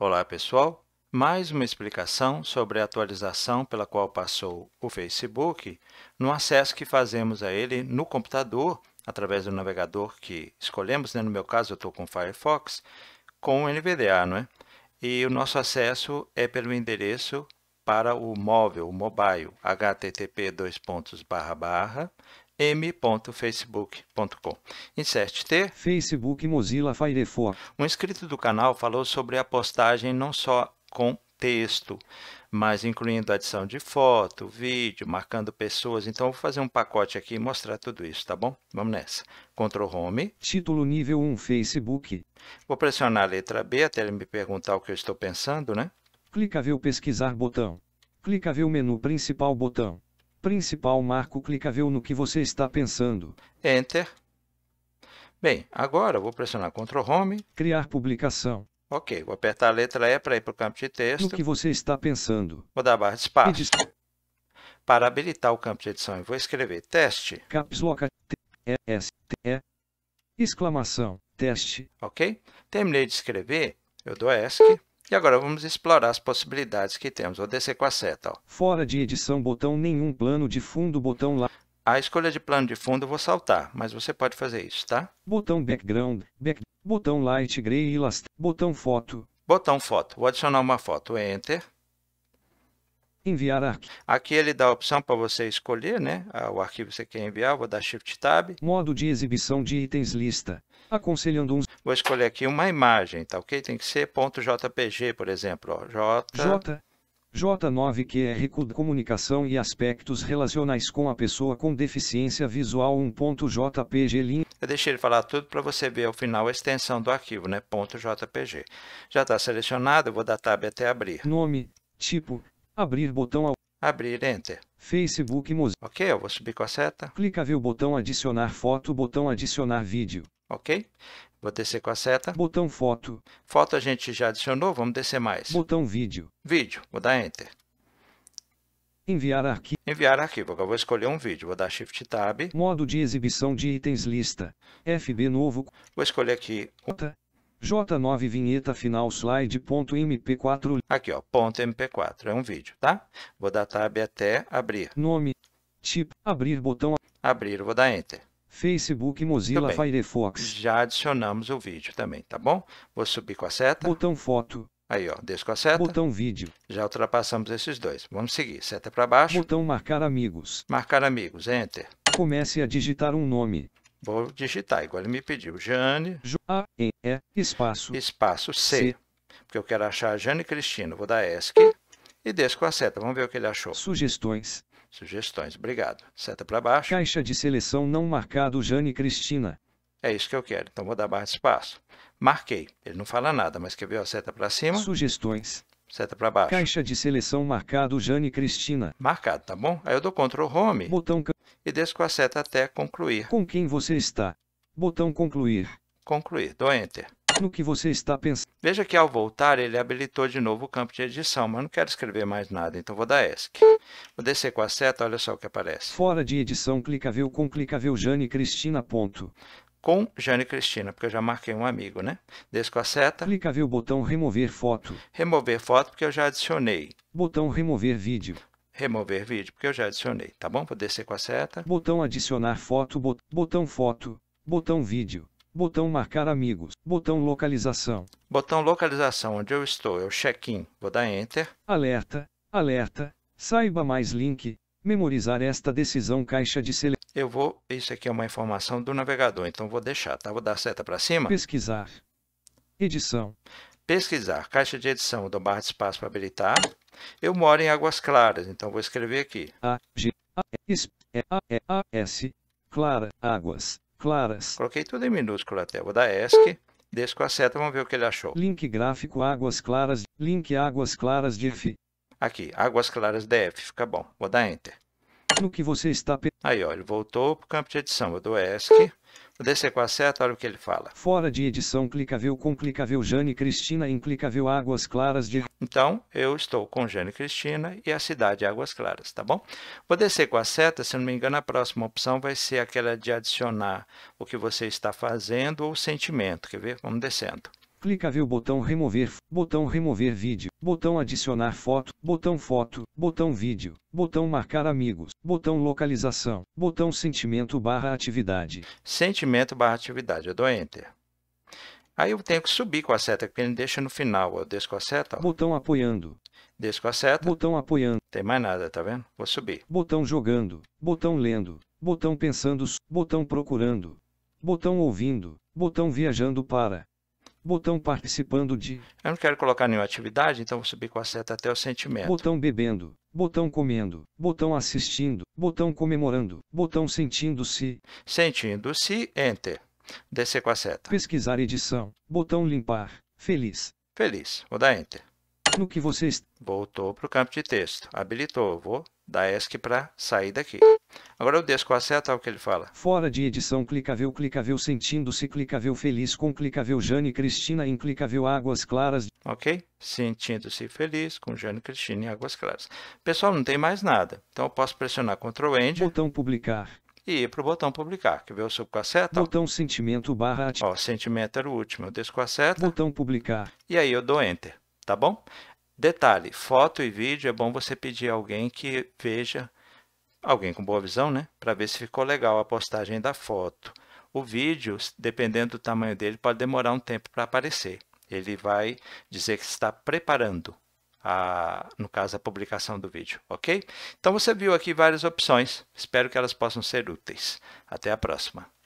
Olá, pessoal! Mais uma explicação sobre a atualização pela qual passou o Facebook no acesso que fazemos a ele no computador, através do navegador que escolhemos. Né? No meu caso, eu estou com Firefox, com o NVDA, não é? E o nosso acesso é pelo endereço para o móvel, o mobile, http m.facebook.com. Insert T. Facebook Mozilla Firefox. Um inscrito do canal falou sobre a postagem não só com texto, mas incluindo adição de foto, vídeo, marcando pessoas. Então, vou fazer um pacote aqui e mostrar tudo isso, tá bom? Vamos nessa. Ctrl Home. Título nível 1 Facebook. Vou pressionar a letra B até ele me perguntar o que eu estou pensando, né? o Pesquisar botão. o Menu Principal botão. Principal marco clicável no que você está pensando. Enter. Bem, agora vou pressionar Ctrl Home. Criar publicação. Ok, vou apertar a letra E para ir para o campo de texto. No que você está pensando. Vou dar a barra de espaço. Para habilitar o campo de edição, eu vou escrever teste. Caps Lock T S T E exclamação teste. Ok? Terminei de escrever, eu dou ESC. E agora vamos explorar as possibilidades que temos. Vou descer com a seta. Ó. Fora de edição, botão nenhum, plano de fundo, botão lá. A escolha de plano de fundo eu vou saltar, mas você pode fazer isso, tá? Botão background, back, botão light gray e last, botão foto. Botão foto. Vou adicionar uma foto. Enter. Enviar arquivo. Aqui ele dá a opção para você escolher né, o arquivo que você quer enviar. Vou dar Shift Tab. Modo de exibição de itens lista. Aconselhando uns. Vou escolher aqui uma imagem, tá ok? Tem que ser .jpg, por exemplo. Ó. J... J. J9QR é Code Comunicação e aspectos relacionais com a pessoa com deficiência visual 1.jpg Eu deixei ele falar tudo para você ver ao final a extensão do arquivo, né? .jpg. Já está selecionado, eu vou dar tab até abrir. Nome, tipo, Abrir botão. Abrir Enter. Facebook Music. Ok, eu vou subir com a seta. clica o botão adicionar foto, botão adicionar vídeo. Ok? Vou descer com a seta. Botão foto. Foto a gente já adicionou, vamos descer mais. Botão vídeo. Vídeo, vou dar Enter. Enviar arquivo. Enviar arquivo. agora vou escolher um vídeo. Vou dar Shift Tab. Modo de exibição de itens lista. FB novo. Vou escolher aqui. Conta. J9 vinheta final mp 4 Aqui, ó, ponto .mp4, é um vídeo, tá? Vou dar tab até abrir. Nome, tipo, abrir botão. Abrir, vou dar enter. Facebook Mozilla Firefox. Já adicionamos o vídeo também, tá bom? Vou subir com a seta. Botão foto. Aí, ó, desço com a seta. Botão vídeo. Já ultrapassamos esses dois. Vamos seguir. Seta para baixo. Botão marcar amigos. Marcar amigos, enter. Comece a digitar um nome. Vou digitar, igual ele me pediu. Jane. A E E espaço. Espaço C. C. Porque eu quero achar a Jane Cristina. Vou dar ESC e desço com a seta. Vamos ver o que ele achou. Sugestões. Sugestões, obrigado. Seta para baixo. Caixa de seleção não marcado Jane Cristina. É isso que eu quero. Então vou dar barra de espaço. Marquei. Ele não fala nada, mas quer ver a seta para cima? Sugestões seta para baixo. Caixa de seleção marcado Jane Cristina. Marcado, tá bom? Aí eu dou Ctrl Home. Botão e desço com a seta até concluir. Com quem você está? Botão concluir. Concluir, dou Enter. No que você está pensando. Veja que ao voltar ele habilitou de novo o campo de edição, mas não quero escrever mais nada, então vou dar ESC. Vou descer com a seta, olha só o que aparece. Fora de edição, clicável com clicável Jane Cristina. Ponto com Jane Cristina, porque eu já marquei um amigo, né? Desço com a seta. clica o botão remover foto. Remover foto, porque eu já adicionei. Botão remover vídeo. Remover vídeo, porque eu já adicionei, tá bom? Vou descer com a seta. Botão adicionar foto, bot... botão foto, botão vídeo, botão marcar amigos, botão localização. Botão localização, onde eu estou, é o check-in. Vou dar enter. Alerta, alerta, saiba mais link, Memorizar esta decisão caixa de seleção. Eu vou. Isso aqui é uma informação do navegador, então vou deixar, tá? Vou dar seta para cima. Pesquisar. Edição. Pesquisar. Caixa de edição. Eu barra de espaço para habilitar. Eu moro em Águas Claras, então vou escrever aqui. A, G, A, S, E, A, E, A, S, Clara, Águas, Claras. Coloquei tudo em minúsculo até. Vou dar ESC, desço com a seta, vamos ver o que ele achou. Link gráfico Águas Claras, link Águas Claras de F. Aqui, Águas Claras DF, fica bom. Vou dar Enter. No que você está... Aí, ó, ele voltou para o campo de edição. Eu dou ESC. com a seta olha o que ele fala. Fora de edição, clicável com clicável Jane Cristina em clicável Águas Claras de... Então, eu estou com Jane Cristina e a cidade Águas Claras, tá bom? Vou descer com a seta, se não me engano, a próxima opção vai ser aquela de adicionar o que você está fazendo ou o sentimento, quer ver? Vamos descendo. Clicável botão remover, botão remover vídeo, botão adicionar foto, botão foto, botão vídeo, botão marcar amigos, botão localização, botão sentimento barra atividade. Sentimento barra atividade, eu dou enter. Aí eu tenho que subir com a seta, porque ele deixa no final, eu desço com a seta. Ó. Botão apoiando. Desço com a seta. Botão apoiando. Tem mais nada, tá vendo? Vou subir. Botão jogando, botão lendo, botão pensando, botão procurando, botão ouvindo, botão viajando para. Botão participando de. Eu não quero colocar nenhuma atividade, então vou subir com a seta até o sentimento. Botão bebendo, botão comendo, botão assistindo, botão comemorando, botão sentindo-se. Sentindo-se, enter. Descer com a seta. Pesquisar edição, botão limpar, feliz. Feliz, vou dar enter no que você está. Voltou para o campo de texto. Habilitou. Vou dar ESC para sair daqui. Agora eu desço com a seta, o que ele fala. Fora de edição, clicável, clicável, sentindo-se, clicável, feliz, com clicável, Jane Cristina, em clicável, Águas Claras. Ok? Sentindo-se feliz com Jane Cristina em Águas Claras. Pessoal, não tem mais nada. Então eu posso pressionar Ctrl End. Botão publicar e ir para o botão publicar. Quer ver o suco com a seta? Botão sentimento barra... Ó, sentimento era o último, eu desço com a seta. Botão publicar. E aí eu dou Enter tá bom? Detalhe, foto e vídeo é bom você pedir alguém que veja, alguém com boa visão, né? Para ver se ficou legal a postagem da foto. O vídeo, dependendo do tamanho dele, pode demorar um tempo para aparecer. Ele vai dizer que está preparando, a, no caso, a publicação do vídeo, ok? Então você viu aqui várias opções. Espero que elas possam ser úteis. Até a próxima.